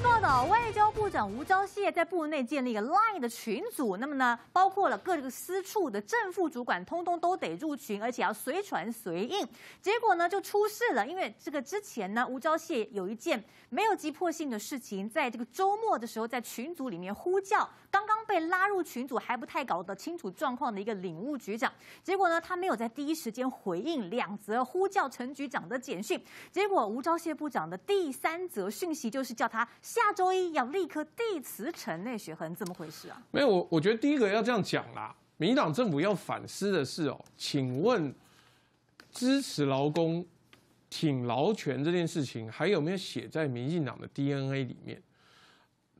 报道：外交部长吴钊燮在部内建立一个 Line 的群组，那么呢，包括了各个司处的正副主管，通通都得入群，而且要随传随应。结果呢，就出事了，因为这个之前呢，吴钊燮有一件没有急迫性的事情，在这个周末的时候，在群组里面呼叫刚刚被拉入群组还不太搞得清楚状况的一个领务局长，结果呢，他没有在第一时间回应两则呼叫陈局长的简讯，结果吴钊燮部长的第三则讯息就是叫他。下周一要立刻递辞呈，那学恒怎么回事啊？没有，我我觉得第一个要这样讲啦，民进党政府要反思的是哦，请问支持劳工、挺劳权这件事情，还有没有写在民进党的 DNA 里面？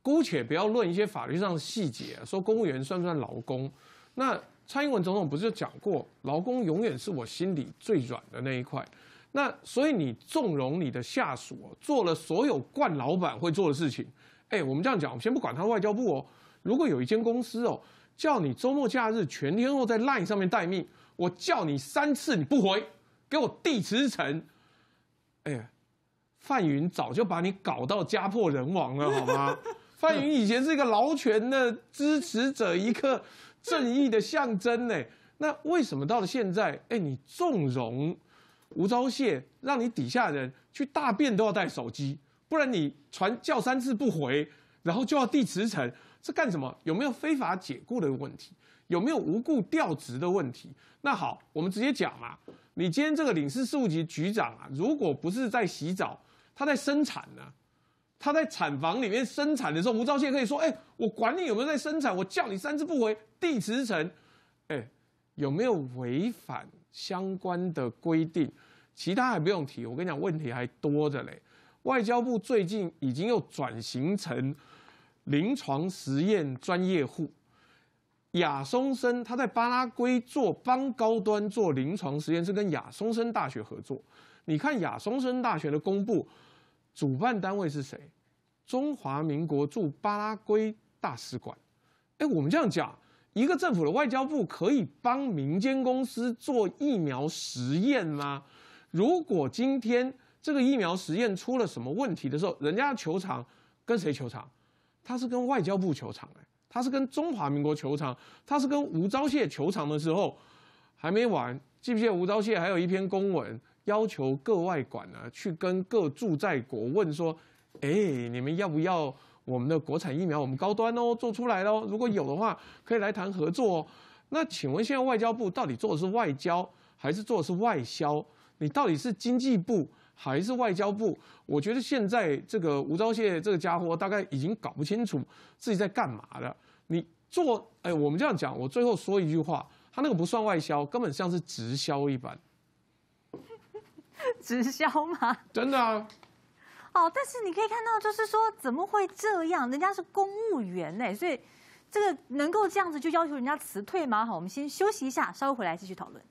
姑且不要论一些法律上的细节，说公务员算不算劳工？那蔡英文总统不是就讲过，劳工永远是我心里最软的那一块。那所以你纵容你的下属做了所有惯老板会做的事情，哎，我们这样讲，我们先不管他外交部哦。如果有一间公司哦，叫你周末假日全天候在 LINE 上面待命，我叫你三次你不回，给我地辞呈。哎，范云早就把你搞到家破人亡了好吗？范云以前是一个劳权的支持者，一个正义的象征呢。那为什么到了现在，哎，你纵容？吴钊燮让你底下人去大便都要带手机，不然你传叫三次不回，然后就要递辞呈，是干什么？有没有非法解雇的问题？有没有无故调职的问题？那好，我们直接讲嘛。你今天这个领事事务局局长啊，如果不是在洗澡，他在生产呢？他在产房里面生产的时候，吴钊燮可以说：“哎，我管你有没有在生产，我叫你三次不回，递辞呈。”哎，有没有违反？相关的规定，其他还不用提。我跟你讲，问题还多着嘞。外交部最近已经又转型成临床实验专业户。亚松森，他在巴拉圭做帮高端做临床实验，是跟亚松森大学合作。你看亚松森大学的公布，主办单位是谁？中华民国驻巴拉圭大使馆。哎，我们这样讲。一个政府的外交部可以帮民间公司做疫苗实验吗？如果今天这个疫苗实验出了什么问题的时候，人家球场跟谁球场？他是跟外交部球场哎，他是跟中华民国球场，他是跟吴钊燮球场的时候还没完，记不记得吴钊燮还有一篇公文要求各外管呢去跟各驻在国问说，哎，你们要不要？我们的国产疫苗，我们高端哦，做出来喽。哦。如果有的话，可以来谈合作。哦。那请问现在外交部到底做的是外交，还是做的是外销？你到底是经济部还是外交部？我觉得现在这个吴钊燮这个家伙大概已经搞不清楚自己在干嘛了。你做，哎，我们这样讲，我最后说一句话，他那个不算外销，根本像是直销一般。直销吗？真的啊。哦，但是你可以看到，就是说怎么会这样？人家是公务员呢，所以这个能够这样子就要求人家辞退吗？好，我们先休息一下，稍后回来继续讨论。